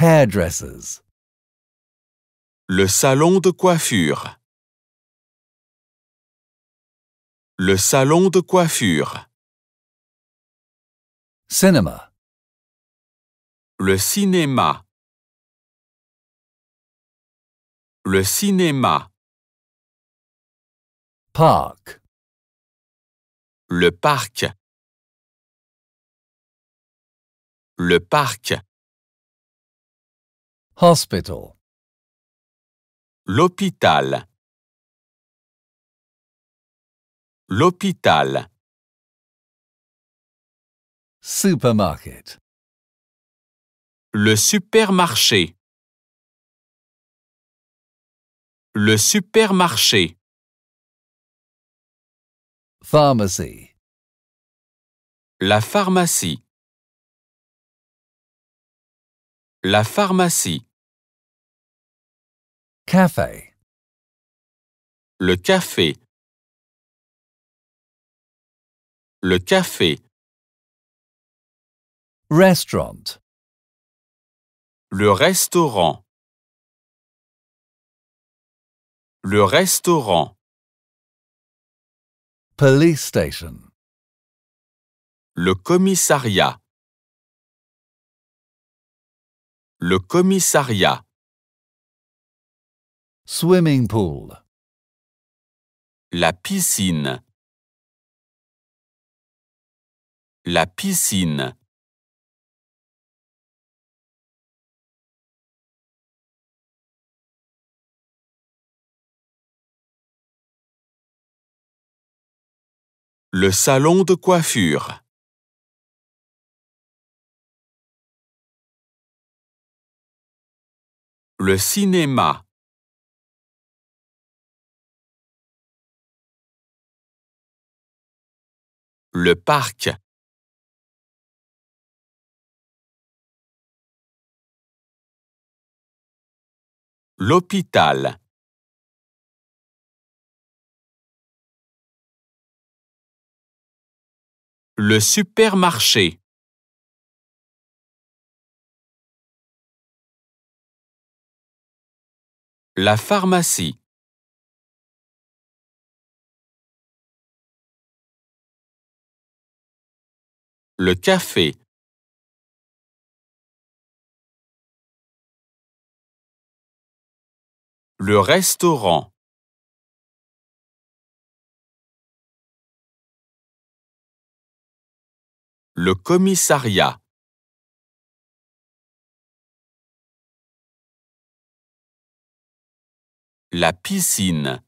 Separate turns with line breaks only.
hairdressers. Le salon de coiffure. Le salon de coiffure. Cinema. Le cinéma. Le cinéma. Park. Le parc. Le parc. Hospital. L'hôpital. L'hôpital. Supermarket. Le supermarché. Le supermarché. Pharmacy. La pharmacie. La pharmacie. Café. Le café. Le café. Restaurant. Le restaurant. Le restaurant. Police station. Le commissariat. Le commissariat. Swimming pool. La piscine. La piscine. Le salon de coiffure. Le cinéma. Le parc. L'hôpital. Le supermarché. La pharmacie. Le café. Le restaurant. Le commissariat. La piscine.